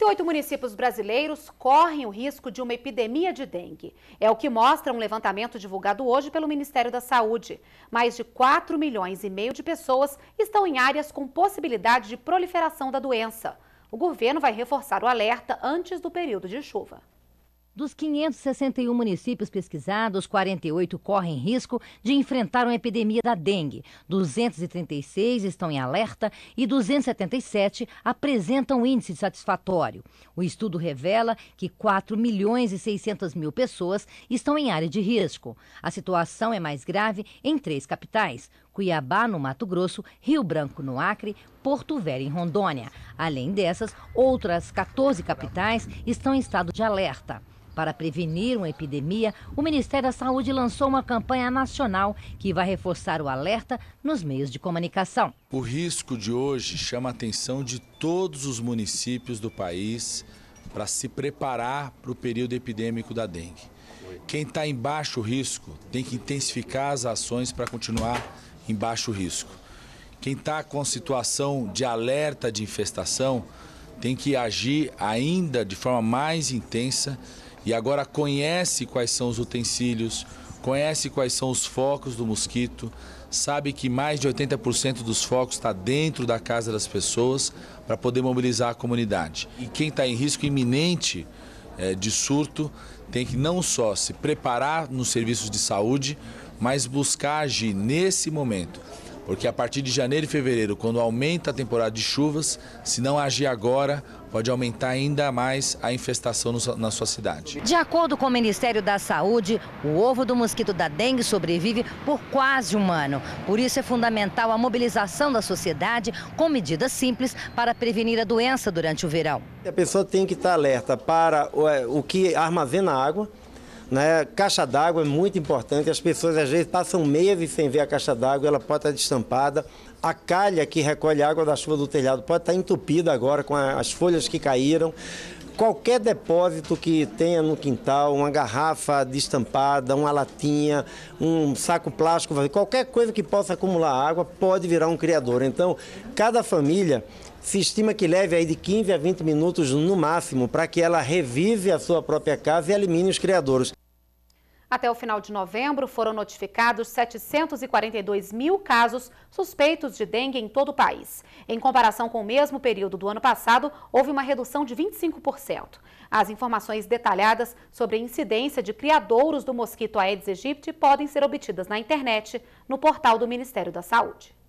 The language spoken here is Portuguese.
38 municípios brasileiros correm o risco de uma epidemia de dengue. É o que mostra um levantamento divulgado hoje pelo Ministério da Saúde. Mais de 4 milhões e meio de pessoas estão em áreas com possibilidade de proliferação da doença. O governo vai reforçar o alerta antes do período de chuva. Dos 561 municípios pesquisados, 48 correm risco de enfrentar uma epidemia da dengue. 236 estão em alerta e 277 apresentam índice satisfatório. O estudo revela que 4 milhões e 600 mil pessoas estão em área de risco. A situação é mais grave em três capitais: Cuiabá, no Mato Grosso, Rio Branco, no Acre, Porto Velho, em Rondônia. Além dessas, outras 14 capitais estão em estado de alerta. Para prevenir uma epidemia, o Ministério da Saúde lançou uma campanha nacional que vai reforçar o alerta nos meios de comunicação. O risco de hoje chama a atenção de todos os municípios do país para se preparar para o período epidêmico da dengue. Quem está em baixo risco tem que intensificar as ações para continuar em baixo risco. Quem está com situação de alerta de infestação tem que agir ainda de forma mais intensa e agora conhece quais são os utensílios, conhece quais são os focos do mosquito, sabe que mais de 80% dos focos está dentro da casa das pessoas para poder mobilizar a comunidade. E quem está em risco iminente é, de surto tem que não só se preparar nos serviços de saúde, mas buscar agir nesse momento. Porque a partir de janeiro e fevereiro, quando aumenta a temporada de chuvas, se não agir agora, pode aumentar ainda mais a infestação na sua cidade. De acordo com o Ministério da Saúde, o ovo do mosquito da dengue sobrevive por quase um ano. Por isso é fundamental a mobilização da sociedade com medidas simples para prevenir a doença durante o verão. A pessoa tem que estar alerta para o é, que armazena água né? Caixa d'água é muito importante, as pessoas às vezes passam meses sem ver a caixa d'água, ela pode estar destampada. A calha que recolhe água da chuva do telhado pode estar entupida agora com as folhas que caíram qualquer depósito que tenha no quintal, uma garrafa destampada, uma latinha, um saco plástico, qualquer coisa que possa acumular água pode virar um criador. Então, cada família se estima que leve aí de 15 a 20 minutos no máximo para que ela revise a sua própria casa e elimine os criadores. Até o final de novembro, foram notificados 742 mil casos suspeitos de dengue em todo o país. Em comparação com o mesmo período do ano passado, houve uma redução de 25%. As informações detalhadas sobre a incidência de criadouros do mosquito Aedes aegypti podem ser obtidas na internet, no portal do Ministério da Saúde.